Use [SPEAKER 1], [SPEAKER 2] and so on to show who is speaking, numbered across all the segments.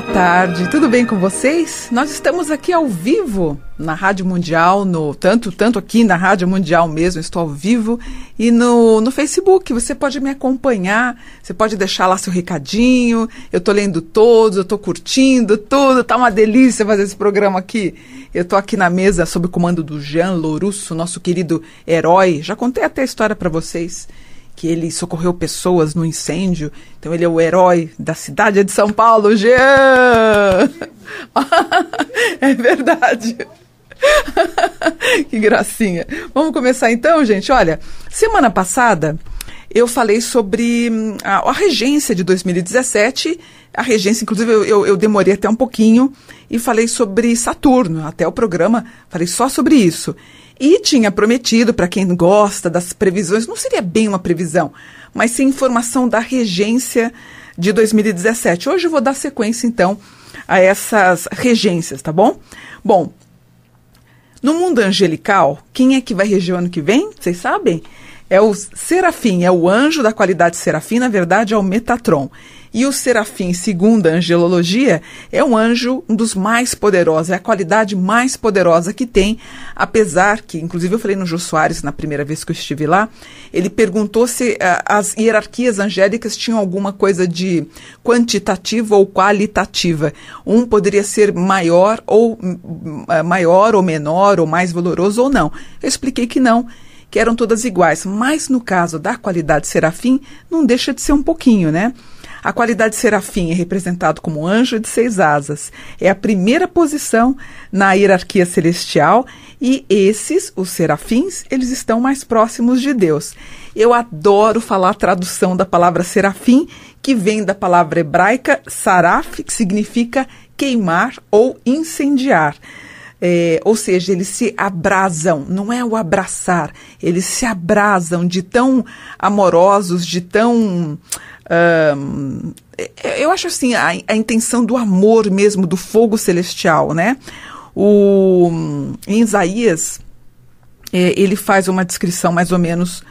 [SPEAKER 1] Boa tarde, tudo bem com vocês? Nós estamos aqui ao vivo na Rádio Mundial, no tanto, tanto aqui na Rádio Mundial mesmo, estou ao vivo, e no, no Facebook, você pode me acompanhar, você pode deixar lá seu recadinho, eu estou lendo todos, eu estou curtindo tudo, tá uma delícia fazer esse programa aqui. Eu estou aqui na mesa sob o comando do Jean Lourusso, nosso querido herói, já contei até a história para vocês, que ele socorreu pessoas no incêndio. Então ele é o herói da cidade de São Paulo, Jean! é verdade. que gracinha. Vamos começar então, gente. Olha, semana passada eu falei sobre hum, a, a regência de 2017, a regência, inclusive, eu, eu, eu, demorei até um pouquinho, e falei sobre Saturno, até o programa, falei só sobre isso. E tinha prometido, para quem gosta das previsões, não seria bem uma previsão, mas sim informação da regência de 2017. Hoje eu vou dar sequência, então, a essas regências, tá bom? Bom, no mundo angelical, quem é que vai reger o ano que vem? Vocês sabem? É o Serafim, é o anjo da qualidade Serafim, na verdade é o Metatron. E o Serafim, segundo a angelologia, é um anjo um dos mais poderosos, é a qualidade mais poderosa que tem, apesar que, inclusive eu falei no Jô Soares na primeira vez que eu estive lá, ele perguntou se uh, as hierarquias angélicas tinham alguma coisa de quantitativa ou qualitativa. Um poderia ser maior ou uh, maior ou menor ou mais valoroso ou não. Eu expliquei que não que eram todas iguais, mas no caso da qualidade serafim, não deixa de ser um pouquinho, né? A qualidade serafim é representado como anjo de seis asas. É a primeira posição na hierarquia celestial e esses, os serafins, eles estão mais próximos de Deus. Eu adoro falar a tradução da palavra serafim, que vem da palavra hebraica saraf, que significa queimar ou incendiar. É, ou seja, eles se abrasam, não é o abraçar, eles se abrasam de tão amorosos, de tão. É, eu acho assim, a, a intenção do amor mesmo, do fogo celestial, né? O, em Isaías, é, ele faz uma descrição mais ou menos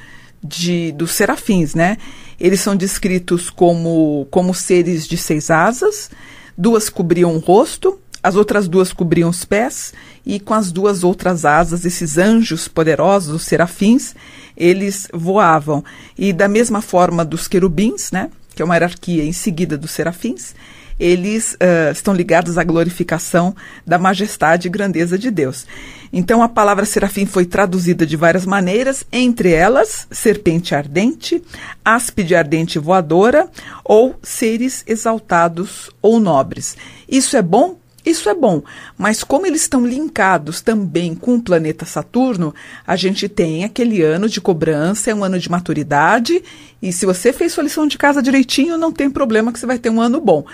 [SPEAKER 1] de, dos serafins, né? Eles são descritos como, como seres de seis asas, duas cobriam o rosto, as outras duas cobriam os pés, e com as duas outras asas, esses anjos poderosos, os serafins, eles voavam. E da mesma forma dos querubins, né, que é uma hierarquia em seguida dos serafins, eles uh, estão ligados à glorificação da majestade e grandeza de Deus. Então a palavra serafim foi traduzida de várias maneiras, entre elas serpente ardente, áspide ardente voadora ou seres exaltados ou nobres. Isso é bom isso é bom, mas como eles estão linkados também com o planeta Saturno, a gente tem aquele ano de cobrança, é um ano de maturidade, e se você fez sua lição de casa direitinho, não tem problema que você vai ter um ano bom.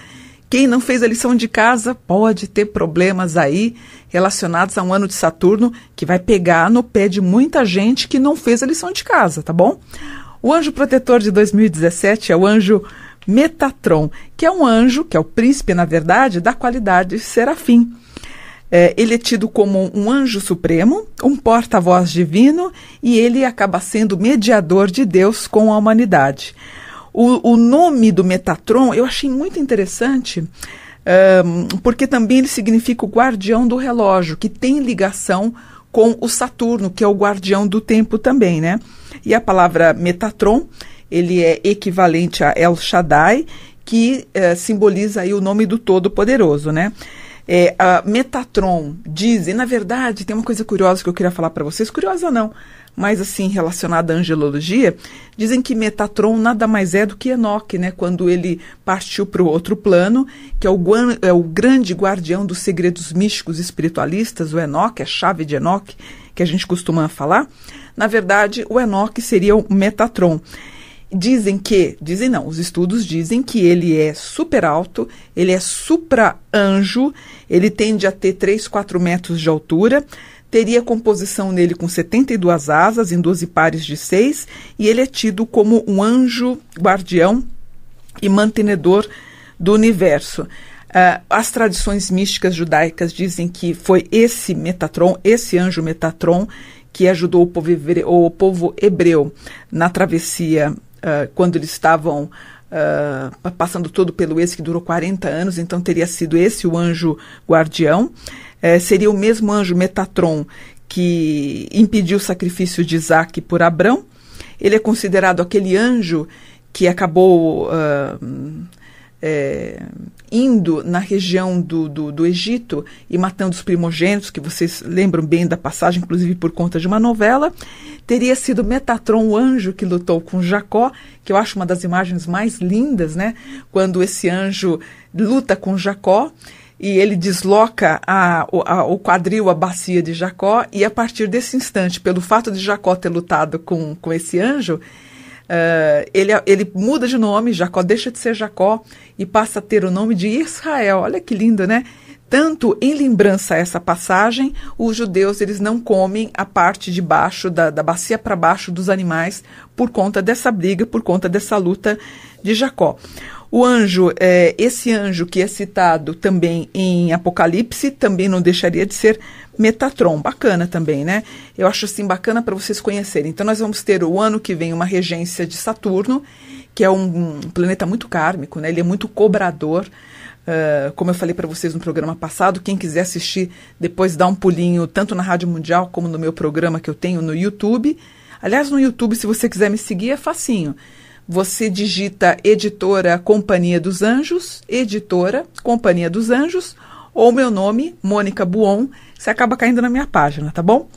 [SPEAKER 1] Quem não fez a lição de casa pode ter problemas aí relacionados a um ano de Saturno que vai pegar no pé de muita gente que não fez a lição de casa, tá bom? O anjo protetor de 2017 é o anjo Metatron, que é um anjo, que é o príncipe, na verdade, da qualidade serafim. É, ele é tido como um anjo supremo, um porta-voz divino, e ele acaba sendo mediador de Deus com a humanidade. O, o nome do Metatron eu achei muito interessante, um, porque também ele significa o guardião do relógio, que tem ligação com o Saturno, que é o guardião do tempo também, né? E a palavra Metatron ele é equivalente a El Shaddai, que eh, simboliza aí o nome do Todo-Poderoso, né? É, Metatron dizem, na verdade, tem uma coisa curiosa que eu queria falar para vocês, curiosa não, mas assim, relacionada à angelologia, dizem que Metatron nada mais é do que Enoque, né? Quando ele partiu para o outro plano, que é o, é o, grande guardião dos segredos místicos espiritualistas, o Enoque, a chave de Enoque, que a gente costuma falar. Na verdade, o Enoque seria o Metatron dizem que, dizem não, os estudos dizem que ele é super alto, ele é supra-anjo, ele tende a ter 3, 4 metros de altura, teria composição nele com 72 asas, em 12 pares de seis, e ele é tido como um anjo guardião e mantenedor do universo. Uh, as tradições místicas judaicas dizem que foi esse Metatron, esse anjo Metatron, que ajudou o povo, hebreu, o povo hebreu na travessia ah, quando eles estavam uh, passando todo pelo esse que durou 40 anos, então teria sido esse o anjo guardião. É, seria o mesmo anjo Metatron que impediu o sacrifício de Isaac por Abrão. Ele é considerado aquele anjo que acabou ah, é, indo na região do, do, do, Egito e matando os primogênitos, que vocês lembram bem da passagem, inclusive por conta de uma novela, teria sido Metatron, o anjo que lutou com Jacó, que eu acho uma das imagens mais lindas, né? Quando esse anjo luta com Jacó e ele desloca a, a, o quadril, a bacia de Jacó, e a partir desse instante, pelo fato de Jacó ter lutado com, com esse anjo, Uh, ele, ele muda de nome, Jacó deixa de ser Jacó e passa a ter o nome de Israel. Olha que lindo, né? Tanto em lembrança a essa passagem, os judeus eles não comem a parte de baixo, da, da bacia para baixo dos animais, por conta dessa briga, por conta dessa luta de Jacó. O anjo, é, esse anjo que é citado também em Apocalipse, também não deixaria de ser Metatron. Bacana também, né? Eu acho assim bacana para vocês conhecerem. Então, nós vamos ter o ano que vem uma regência de Saturno, que é um, um planeta muito kármico, né? Ele é muito cobrador. Uh, como eu falei para vocês no programa passado, quem quiser assistir, depois dá um pulinho tanto na Rádio Mundial como no meu programa que eu tenho no YouTube. Aliás, no YouTube, se você quiser me seguir, é facinho. Você digita editora Companhia dos Anjos, editora Companhia dos Anjos, ou meu nome, Mônica Buon, você acaba caindo na minha página, tá bom?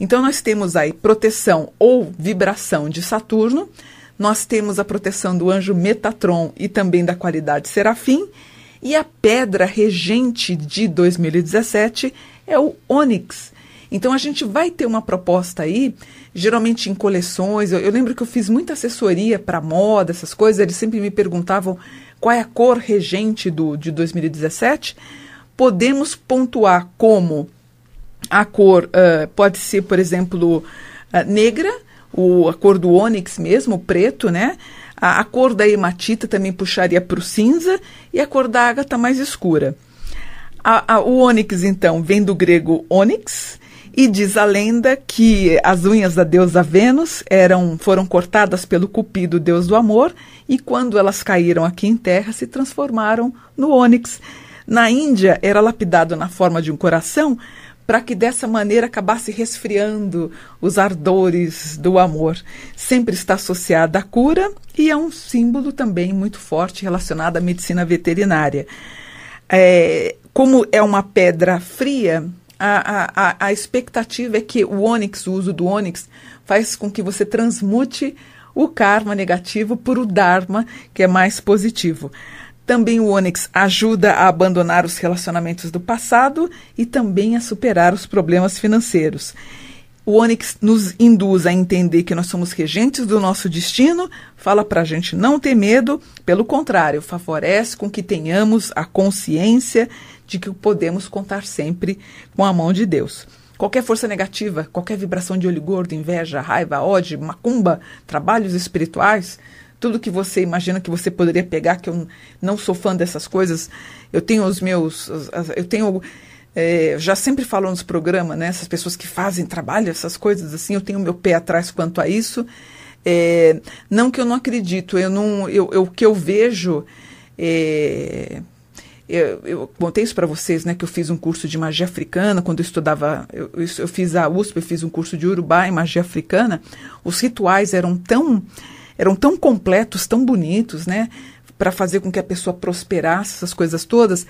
[SPEAKER 1] Então nós temos aí proteção ou vibração de Saturno, nós temos a proteção do anjo Metatron e também da qualidade Serafim, e a pedra regente de 2017 é o Ônix, então a gente vai ter uma proposta aí, geralmente em coleções. Eu, eu lembro que eu fiz muita assessoria para moda, essas coisas. Eles sempre me perguntavam qual é a cor regente do, de 2017. Podemos pontuar como a cor uh, pode ser, por exemplo, uh, negra, o, a cor do ônix mesmo, preto, né? A, a, cor da hematita também puxaria para o cinza e a cor da ágata mais escura. A, a, o ônix, então, vem do grego ônix, e diz a lenda que as unhas da deusa Vênus eram, foram cortadas pelo Cupido, deus do amor, e quando elas caíram aqui em terra, se transformaram no ônix. Na Índia, era lapidado na forma de um coração para que dessa maneira acabasse resfriando os ardores do amor. Sempre está associada à cura e é um símbolo também muito forte relacionado à medicina veterinária. É, como é uma pedra fria, a, a, a expectativa é que o Onix, o uso do Onix, faz com que você transmute o karma negativo por o Dharma, que é mais positivo. Também o Onix ajuda a abandonar os relacionamentos do passado e também a superar os problemas financeiros. O Onix nos induz a entender que nós somos regentes do nosso destino, fala para a gente não ter medo, pelo contrário, favorece com que tenhamos a consciência de que podemos contar sempre com a mão de Deus. Qualquer força negativa, qualquer vibração de olho gordo, inveja, raiva, ódio, macumba, trabalhos espirituais, tudo que você imagina que você poderia pegar, que eu não sou fã dessas coisas, eu tenho os meus, eu tenho, é, já sempre falo nos programas, né, essas pessoas que fazem trabalho, essas coisas assim, eu tenho meu pé atrás quanto a isso, é, não que eu não acredito, eu não, eu, eu o que eu vejo, é, eu, eu contei isso para vocês, né? Que eu fiz um curso de magia africana quando eu estudava. Eu, eu fiz a USP, eu fiz um curso de urubá em magia africana. Os rituais eram tão eram tão completos, tão bonitos, né? Para fazer com que a pessoa prosperasse, essas coisas todas.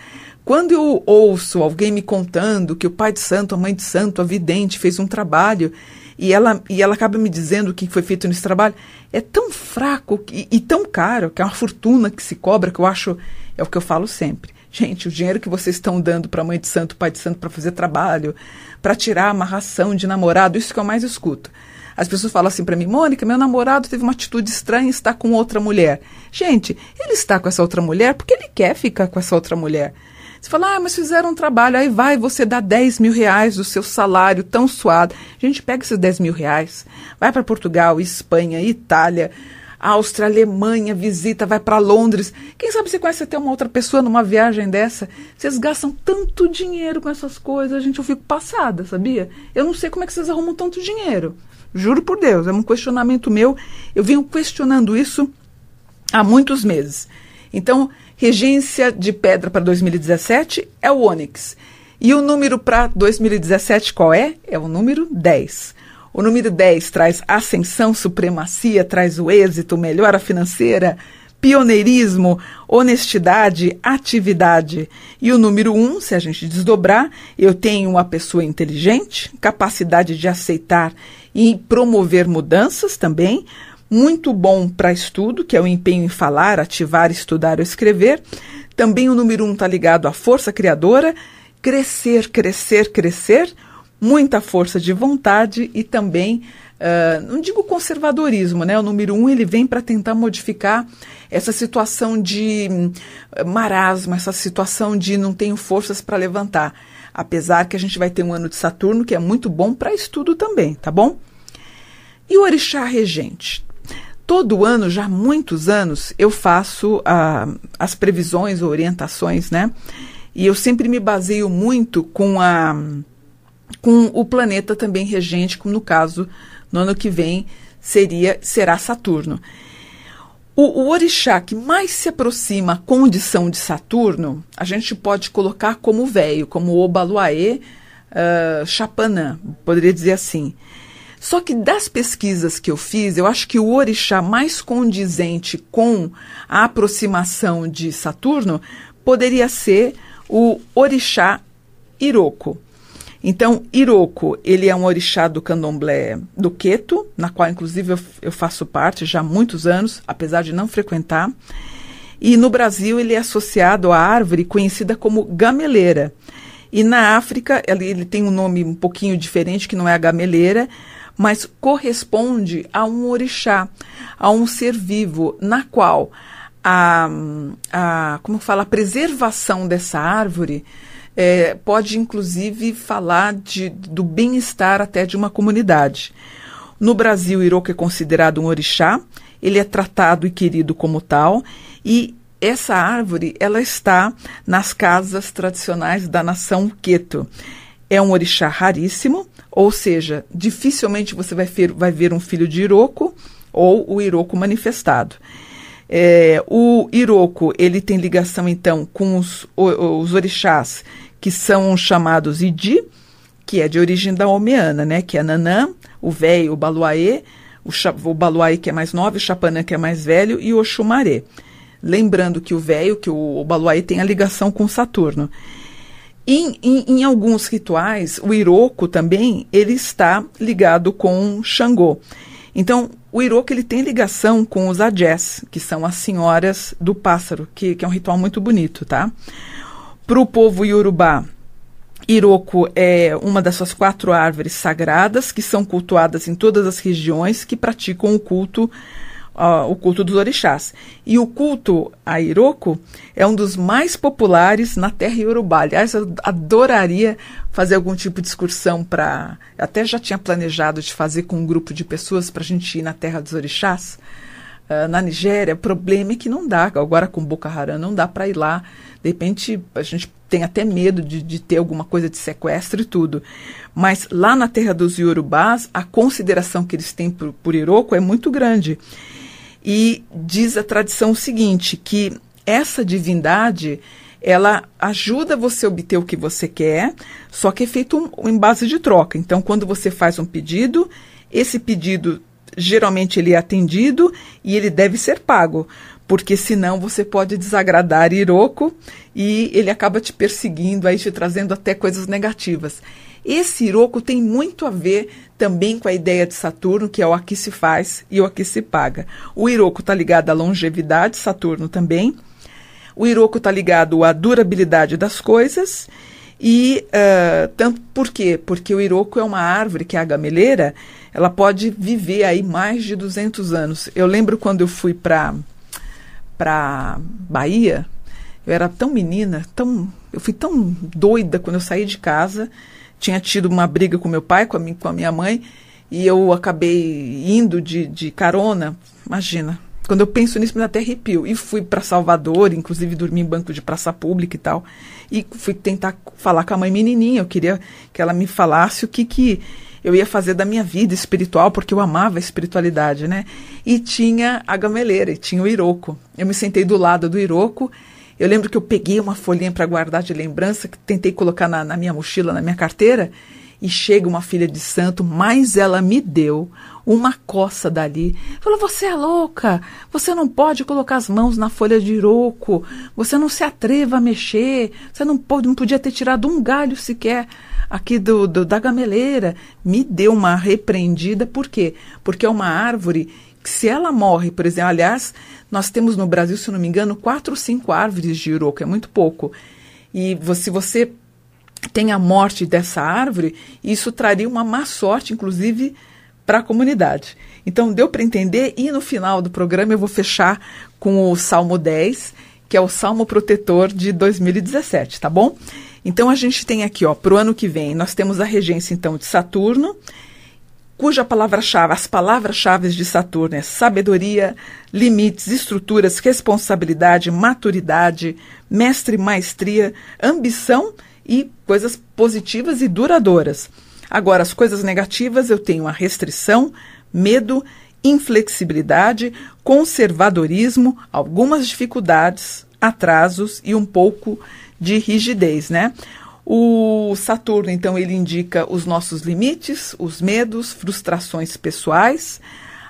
[SPEAKER 1] Quando eu ouço alguém me contando que o pai de santo, a mãe de santo, a vidente fez um trabalho e ela, e ela acaba me dizendo o que foi feito nesse trabalho, é tão fraco e, e tão caro, que é uma fortuna que se cobra, que eu acho, é o que eu falo sempre. Gente, o dinheiro que vocês estão dando para mãe de santo, pai de santo, para fazer trabalho, para tirar a amarração de namorado, isso que eu mais escuto. As pessoas falam assim para mim, Mônica, meu namorado teve uma atitude estranha e está com outra mulher. Gente, ele está com essa outra mulher porque ele quer ficar com essa outra mulher. Você fala, ah, mas fizeram um trabalho, aí vai, você dá 10 mil reais do seu salário tão suado. gente pega esses 10 mil reais, vai para Portugal, Espanha, Itália, Áustria, Alemanha, visita, vai para Londres. Quem sabe você conhece até uma outra pessoa numa viagem dessa? Vocês gastam tanto dinheiro com essas coisas, gente, eu fico passada, sabia? Eu não sei como é que vocês arrumam tanto dinheiro. Juro por Deus, é um questionamento meu. Eu venho questionando isso há muitos meses. Então, regência de pedra para 2017 é o Onyx. E o número para 2017 qual é? É o número 10. O número 10 traz ascensão, supremacia, traz o êxito, melhora financeira, pioneirismo, honestidade, atividade. E o número 1, se a gente desdobrar, eu tenho uma pessoa inteligente, capacidade de aceitar e promover mudanças também, muito bom para estudo, que é o empenho em falar, ativar, estudar ou escrever. Também o número 1 um está ligado à força criadora, crescer, crescer, crescer muita força de vontade e também, uh, não digo conservadorismo, né? O número um ele vem para tentar modificar essa situação de eh, marasmo, essa situação de não tenho forças para levantar. Apesar que a gente vai ter um ano de Saturno que é muito bom para estudo também, tá bom? E o orixá regente? Todo ano, já há muitos anos, eu faço ah, as previsões, orientações, né? E eu sempre me baseio muito com a com o planeta também regente, como no caso, no ano que vem seria será Saturno. O, o orixá que mais se aproxima à condição de Saturno, a gente pode colocar como velho, como Obaluaê uh, ah, Chapanã, poderia dizer assim. Só que das pesquisas que eu fiz, eu acho que o orixá mais condizente com a aproximação de Saturno poderia ser o orixá Iroko. Então, Iroko, ele é um orixá do candomblé do Queto, na qual, inclusive, eu, eu faço parte já há muitos anos, apesar de não frequentar. E no Brasil, ele é associado à árvore conhecida como gameleira. E na África, ele, ele tem um nome um pouquinho diferente, que não é a gameleira, mas corresponde a um orixá, a um ser vivo, na qual a, a como fala, a preservação dessa árvore é, pode inclusive falar de, do bem-estar até de uma comunidade. No Brasil, o Iroco é considerado um orixá, ele é tratado e querido como tal, e essa árvore ela está nas casas tradicionais da nação Queto. É um orixá raríssimo, ou seja, dificilmente você vai ver, vai ver um filho de Iroco ou o Iroco manifestado. É, o Iroko, ele tem ligação, então, com os, os orixás, que são chamados Idi, que é de origem da Omeana, né? Que é Nanã, o velho, o Baluaê, o, o Baluaê que é mais novo, o Chapanã que é mais velho e o Oxumaré. Lembrando que o velho, que o, o Baluaê tem a ligação com Saturno. Em, em, em, alguns rituais, o Iroko também, ele está ligado com Xangô. Então, o Iroque ele tem ligação com os ajés, que são as senhoras do pássaro, que, que é um ritual muito bonito, tá? Para o povo iorubá, Iroko é uma das suas quatro árvores sagradas que são cultuadas em todas as regiões que praticam o culto uh, o culto dos orixás. E o culto a Iroko é um dos mais populares na terra iorubá. Aliás, eu adoraria fazer algum tipo de excursão para. Até já tinha planejado de fazer com um grupo de pessoas para a gente ir na terra dos orixás. Uh, na Nigéria, o problema é que não dá. Agora com Boko Haram não dá para ir lá. De repente, a gente tem até medo de, de, ter alguma coisa de sequestro e tudo. Mas lá na terra dos Yorubás, a consideração que eles têm por, por Iroko é muito grande. E diz a tradição o seguinte, que essa divindade, ela ajuda você a obter o que você quer, só que é feito um, em base de troca. Então, quando você faz um pedido, esse pedido geralmente ele é atendido e ele deve ser pago, porque senão você pode desagradar Iroko e ele acaba te perseguindo, aí te trazendo até coisas negativas. Esse Iroko tem muito a ver também com a ideia de Saturno, que é o aqui se faz e o aqui se paga. O Iroco está ligado à longevidade, Saturno também. O Iroco está ligado à durabilidade das coisas. E uh, tanto por quê? Porque o Iroco é uma árvore que é a gameleira, ela pode viver aí mais de 200 anos. Eu lembro quando eu fui para para Bahia, eu era tão menina, tão eu fui tão doida quando eu saí de casa tinha tido uma briga com meu pai, com a, minha, com a minha mãe, e eu acabei indo de, de carona. Imagina, quando eu penso nisso me dá até arrepio. E fui para Salvador, inclusive dormi em banco de praça pública e tal. E fui tentar falar com a mãe menininha, eu queria que ela me falasse o que que eu ia fazer da minha vida espiritual, porque eu amava a espiritualidade, né? E tinha a gameleira, e tinha o Iroco. Eu me sentei do lado do Iroco eu lembro que eu peguei uma folhinha para guardar de lembrança, que tentei colocar na, na minha mochila, na minha carteira, e chega uma filha de santo, mas ela me deu uma coça dali. Falou: Você é louca, você não pode colocar as mãos na folha de iroco, você não se atreva a mexer, você não, pode, não podia ter tirado um galho sequer aqui do, do da gameleira. Me deu uma repreendida, por quê? Porque é uma árvore que se ela morre, por exemplo, aliás, nós temos no Brasil, se não me engano, quatro ou cinco árvores de iroco, é muito pouco. E se você, tem a morte dessa árvore, isso traria uma má sorte, inclusive, para a comunidade. Então, deu para entender, e no final do programa eu vou fechar com o Salmo 10, que é o Salmo Protetor de 2017, tá bom? Então, a gente tem aqui, ó, para o ano que vem, nós temos a regência, então, de Saturno, cuja palavra-chave, as palavras-chave de Saturno é sabedoria, limites, estruturas, responsabilidade, maturidade, mestre, maestria, ambição e coisas positivas e duradouras. Agora, as coisas negativas eu tenho a restrição, medo, inflexibilidade, conservadorismo, algumas dificuldades, atrasos e um pouco de rigidez, né? O Saturno, então, ele indica os nossos limites, os medos, frustrações pessoais.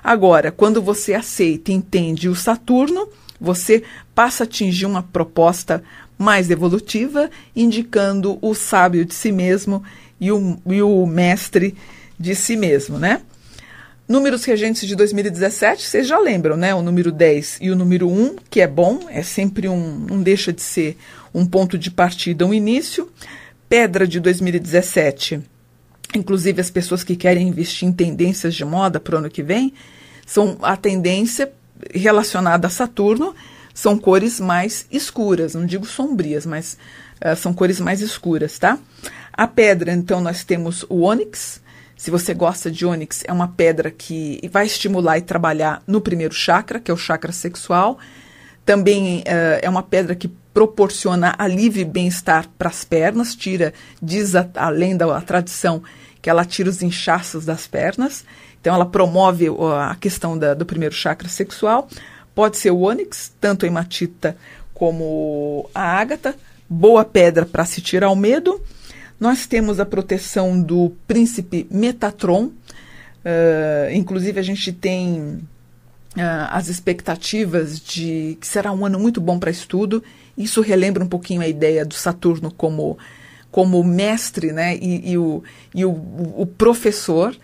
[SPEAKER 1] Agora, quando você aceita e entende o Saturno, você passa a atingir uma proposta mais evolutiva, indicando o sábio de si mesmo e o, e o mestre de si mesmo, né? Números regentes de 2017, vocês já lembram, né? O número 10 e o número 1, que é bom, é sempre um, não deixa de ser um ponto de partida, um início pedra de 2017. Inclusive, as pessoas que querem investir em tendências de moda para o ano que vem, são a tendência relacionada a Saturno são cores mais escuras, não digo sombrias, mas uh, são cores mais escuras, tá? A pedra, então, nós temos o ônix. Se você gosta de ônix, é uma pedra que vai estimular e trabalhar no primeiro chakra, que é o chakra sexual. Também uh, é uma pedra que proporciona alívio e bem-estar para as pernas, tira, diz a, da a tradição, que ela tira os inchaços das pernas. Então, ela promove a questão da, do primeiro chakra sexual. Pode ser o ônix, tanto a hematita como a ágata. Boa pedra para se tirar o medo. Nós temos a proteção do príncipe Metatron. Uh, inclusive, a gente tem uh, as expectativas de que será um ano muito bom para estudo isso relembra um pouquinho a ideia do Saturno como, como mestre né? e, e o, e o, o professor.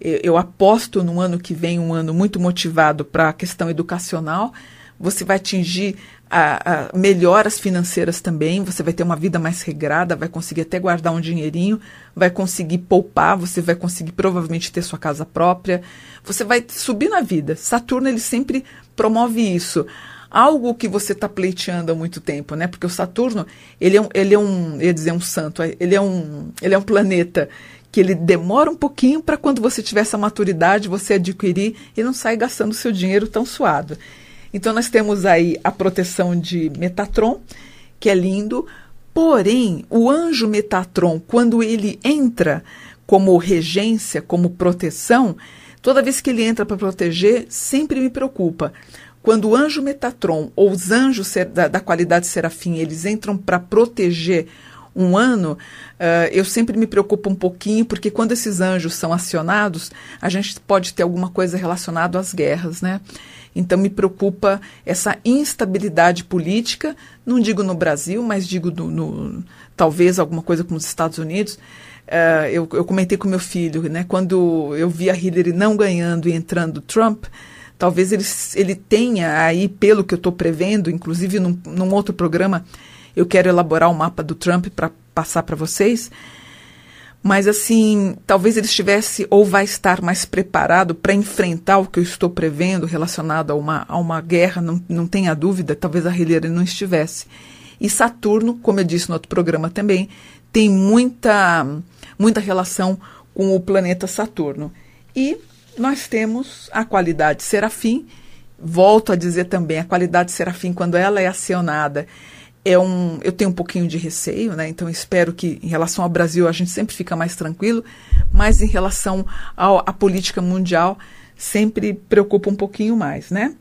[SPEAKER 1] Eu, aposto no ano que vem, um ano muito motivado para a questão educacional. Você vai atingir a, a melhoras financeiras também, você vai ter uma vida mais regrada, vai conseguir até guardar um dinheirinho, vai conseguir poupar, você vai conseguir provavelmente ter sua casa própria, você vai subir na vida. Saturno ele sempre promove isso algo que você está pleiteando há muito tempo, né? Porque o Saturno, ele é um, ele é um, ia dizer um santo, ele é um, ele é um planeta que ele demora um pouquinho para quando você tiver essa maturidade, você adquirir e não sair gastando seu dinheiro tão suado. Então nós temos aí a proteção de Metatron, que é lindo, porém, o anjo Metatron, quando ele entra como regência, como proteção, toda vez que ele entra para proteger, sempre me preocupa quando o anjo Metatron ou os anjos da, da qualidade serafim eles entram para proteger um ano, uh, eu sempre me preocupo um pouquinho, porque quando esses anjos são acionados, a gente pode ter alguma coisa relacionada às guerras, né? Então me preocupa essa instabilidade política, não digo no Brasil, mas digo no, no talvez alguma coisa como os Estados Unidos. Uh, eu, eu comentei com meu filho, né? Quando eu vi a Hillary não ganhando e entrando Trump, Talvez ele, ele tenha aí, pelo que eu estou prevendo, inclusive num, num outro programa, eu quero elaborar o mapa do Trump para passar para vocês. Mas assim, talvez ele estivesse ou vai estar mais preparado para enfrentar o que eu estou prevendo relacionado a uma, a uma guerra, não, não tenha dúvida, talvez a Hillary não estivesse. E Saturno, como eu disse no outro programa também, tem muita, muita relação com o planeta Saturno. E nós temos a qualidade serafim. Volto a dizer também, a qualidade serafim, quando ela é acionada, é um, eu tenho um pouquinho de receio, né? Então espero que em relação ao Brasil a gente sempre fica mais tranquilo, mas em relação ao, à política mundial sempre preocupa um pouquinho mais, né?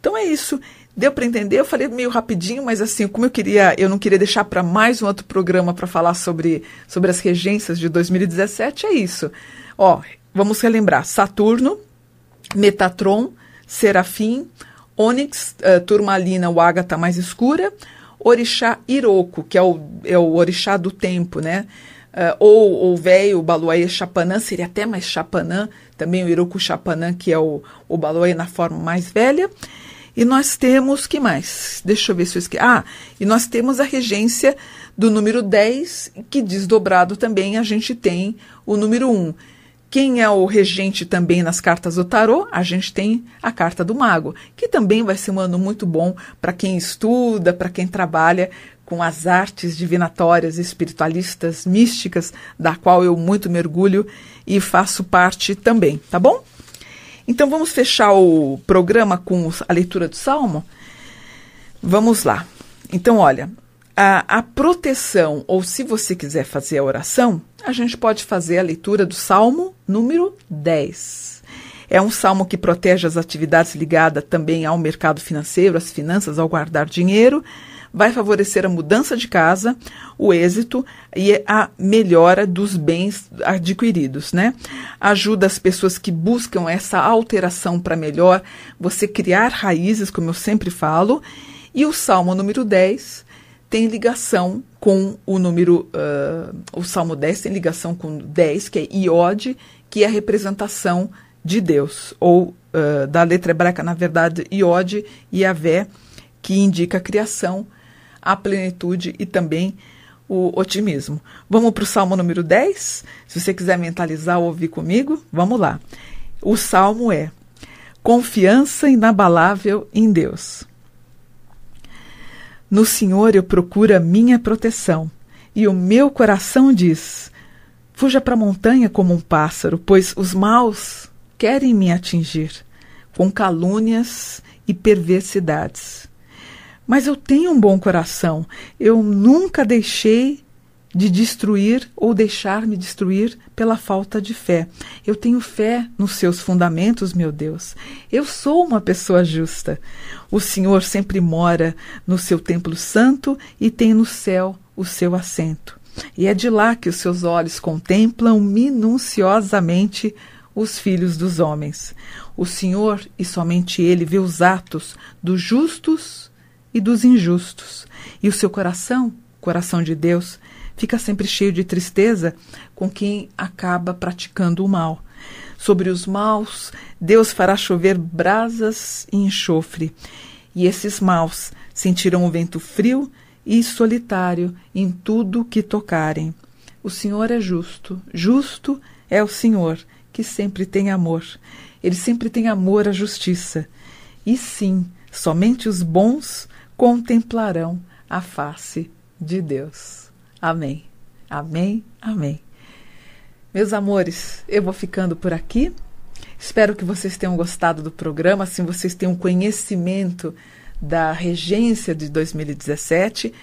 [SPEAKER 1] Então é isso. Deu para entender? Eu falei meio rapidinho, mas assim, como eu queria, eu não queria deixar para mais um outro programa para falar sobre, sobre as regências de 2017, é isso. Ó, vamos relembrar: Saturno, Metatron, Serafim, Onyx, uh, Turmalina o Ágata tá mais escura, Orixá Iroco, que é o, é o Orixá do tempo, né? Uh, ou o velho Baluaê Chapanã, seria até mais Chapanã, também o Iroco Chapanã, que é o, o Baluaê na forma mais velha. E nós temos, que mais? Deixa eu ver se eu esqueci. Ah, e nós temos a regência do número 10, que desdobrado também a gente tem o número 1. Quem é o regente também nas cartas do tarô? A gente tem a carta do mago, que também vai ser um ano muito bom para quem estuda, para quem trabalha com as artes divinatórias, espiritualistas, místicas, da qual eu muito mergulho e faço parte também, tá bom? Então vamos fechar o programa com a leitura do salmo? Vamos lá. Então, olha, a, a proteção, ou se você quiser fazer a oração, a gente pode fazer a leitura do Salmo número 10. É um salmo que protege as atividades ligadas também ao mercado financeiro, às finanças, ao guardar dinheiro. Vai favorecer a mudança de casa, o êxito e a melhora dos bens adquiridos, né? Ajuda as pessoas que buscam essa alteração para melhor, você criar raízes, como eu sempre falo. E o Salmo número 10 tem ligação com o número, uh, o Salmo 10 tem ligação com 10, que é Iod, que é a representação de Deus, ou uh, da letra hebraica, na verdade, Iod e Avé, que indica a criação, a plenitude e também o otimismo. Vamos para o Salmo número 10? Se você quiser mentalizar ou ouvir comigo, vamos lá. O Salmo é Confiança inabalável em Deus. No Senhor eu procuro a minha proteção, e o meu coração diz: Fuja para a montanha como um pássaro, pois os maus querem me atingir com calúnias e perversidades. Mas eu tenho um bom coração, eu nunca deixei de destruir ou deixar-me destruir pela falta de fé. Eu tenho fé nos seus fundamentos, meu Deus. Eu sou uma pessoa justa. O Senhor sempre mora no seu templo santo e tem no céu o seu assento. E é de lá que os seus olhos contemplam minuciosamente os filhos dos homens. O Senhor, e somente Ele, vê os atos dos justos e dos injustos. E o seu coração, coração de Deus, fica sempre cheio de tristeza com quem acaba praticando o mal. Sobre os maus, Deus fará chover brasas e enxofre, e esses maus sentirão o vento frio e solitário em tudo que tocarem. O Senhor é justo, justo é o Senhor, que sempre tem amor. Ele sempre tem amor à justiça. E sim, somente os bons contemplarão a face de Deus. Amém. Amém. Amém. Meus amores, eu vou ficando por aqui. Espero que vocês tenham gostado do programa, assim vocês tenham conhecimento da regência de 2017.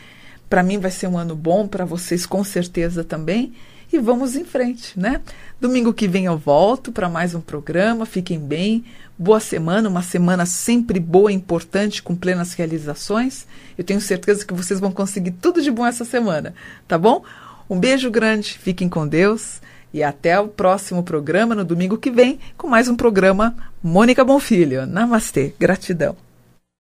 [SPEAKER 1] Para mim vai ser um ano bom, para vocês com certeza também e vamos em frente, né? Domingo que vem eu volto para mais um programa. Fiquem bem. Boa semana, uma semana sempre boa, e importante, com plenas realizações. Eu tenho certeza que vocês vão conseguir tudo de bom essa semana, tá bom? Um beijo grande, fiquem com Deus e até o próximo programa no domingo que vem com mais um programa Mônica Bonfilho. Namastê, gratidão.